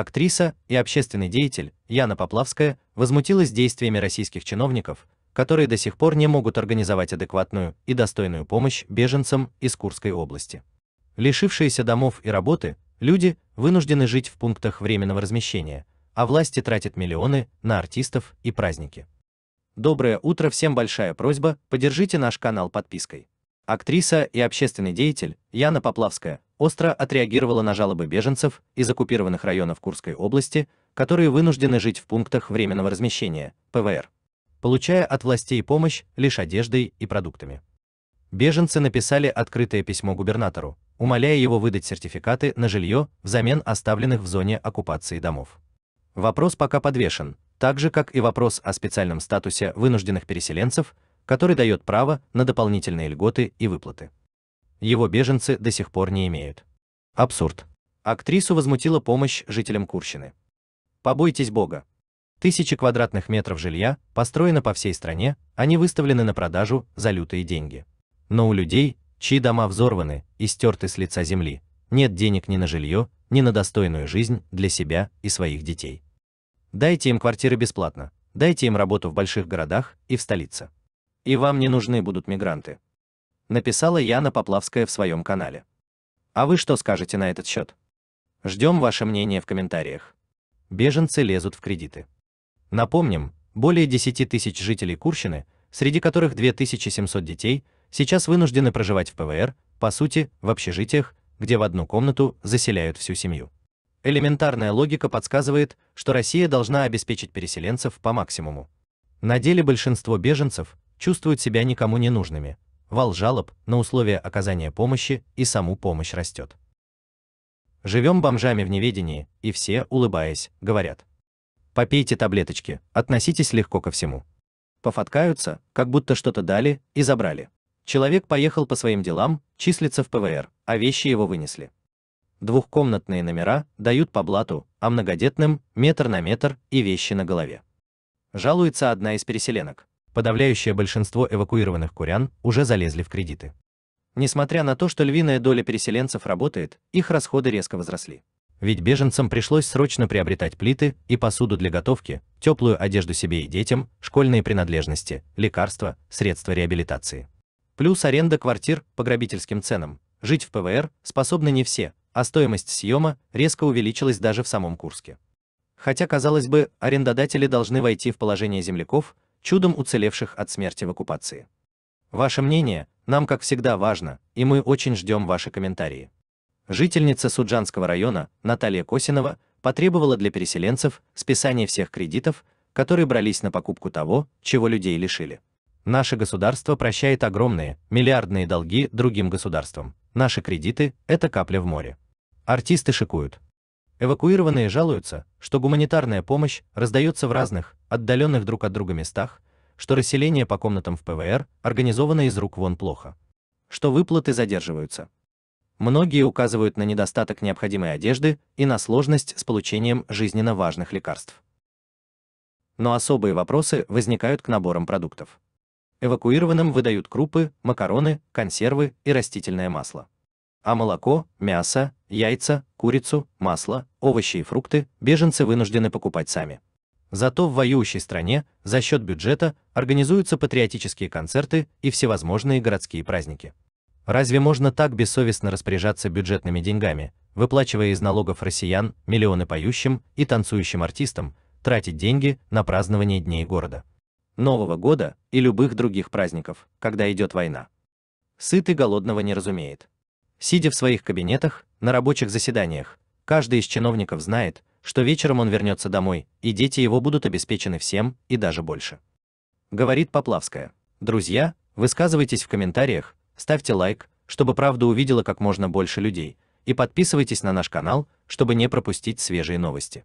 Актриса и общественный деятель Яна Поплавская возмутилась действиями российских чиновников, которые до сих пор не могут организовать адекватную и достойную помощь беженцам из Курской области. Лишившиеся домов и работы, люди вынуждены жить в пунктах временного размещения, а власти тратят миллионы на артистов и праздники. Доброе утро, всем большая просьба, поддержите наш канал подпиской. Актриса и общественный деятель Яна Поплавская остро отреагировала на жалобы беженцев из оккупированных районов Курской области, которые вынуждены жить в пунктах временного размещения, ПВР, получая от властей помощь лишь одеждой и продуктами. Беженцы написали открытое письмо губернатору, умоляя его выдать сертификаты на жилье взамен оставленных в зоне оккупации домов. Вопрос пока подвешен, так же как и вопрос о специальном статусе вынужденных переселенцев, который дает право на дополнительные льготы и выплаты. Его беженцы до сих пор не имеют. Абсурд. Актрису возмутила помощь жителям Курщины. Побойтесь Бога. Тысячи квадратных метров жилья построено по всей стране, они выставлены на продажу за лютые деньги. Но у людей, чьи дома взорваны и стерты с лица земли, нет денег ни на жилье, ни на достойную жизнь для себя и своих детей. Дайте им квартиры бесплатно, дайте им работу в больших городах и в столице. И вам не нужны будут мигранты. Написала Яна Поплавская в своем канале. А вы что скажете на этот счет? Ждем ваше мнение в комментариях. Беженцы лезут в кредиты. Напомним, более 10 тысяч жителей Курщины, среди которых 2700 детей, сейчас вынуждены проживать в ПВР, по сути, в общежитиях, где в одну комнату заселяют всю семью. Элементарная логика подсказывает, что Россия должна обеспечить переселенцев по максимуму. На деле большинство беженцев, чувствуют себя никому не нужными. Вал жалоб на условия оказания помощи и саму помощь растет. Живем бомжами в неведении, и все, улыбаясь, говорят: "Попейте таблеточки, относитесь легко ко всему". Пофоткаются, как будто что-то дали и забрали. Человек поехал по своим делам, числится в ПВР, а вещи его вынесли. Двухкомнатные номера дают по блату, а многодетным метр на метр и вещи на голове. Жалуется одна из переселенок подавляющее большинство эвакуированных курян уже залезли в кредиты. Несмотря на то, что львиная доля переселенцев работает, их расходы резко возросли. Ведь беженцам пришлось срочно приобретать плиты и посуду для готовки, теплую одежду себе и детям, школьные принадлежности, лекарства, средства реабилитации. Плюс аренда квартир по грабительским ценам. Жить в ПВР способны не все, а стоимость съема резко увеличилась даже в самом Курске. Хотя, казалось бы, арендодатели должны войти в положение земляков, чудом уцелевших от смерти в оккупации. Ваше мнение нам, как всегда, важно, и мы очень ждем ваши комментарии. Жительница Суджанского района Наталья Косинова потребовала для переселенцев списание всех кредитов, которые брались на покупку того, чего людей лишили. Наше государство прощает огромные, миллиардные долги другим государствам. Наши кредиты – это капля в море. Артисты шикуют. Эвакуированные жалуются, что гуманитарная помощь раздается в разных, отдаленных друг от друга местах, что расселение по комнатам в ПВР организовано из рук вон плохо, что выплаты задерживаются. Многие указывают на недостаток необходимой одежды и на сложность с получением жизненно важных лекарств. Но особые вопросы возникают к наборам продуктов. Эвакуированным выдают крупы, макароны, консервы и растительное масло а молоко, мясо, яйца, курицу, масло, овощи и фрукты беженцы вынуждены покупать сами. Зато в воюющей стране за счет бюджета организуются патриотические концерты и всевозможные городские праздники. Разве можно так бессовестно распоряжаться бюджетными деньгами, выплачивая из налогов россиян миллионы поющим и танцующим артистам, тратить деньги на празднование дней города, Нового года и любых других праздников, когда идет война? Сытый голодного не разумеет. Сидя в своих кабинетах, на рабочих заседаниях, каждый из чиновников знает, что вечером он вернется домой, и дети его будут обеспечены всем и даже больше. Говорит Поплавская. Друзья, высказывайтесь в комментариях, ставьте лайк, чтобы правда увидела как можно больше людей, и подписывайтесь на наш канал, чтобы не пропустить свежие новости.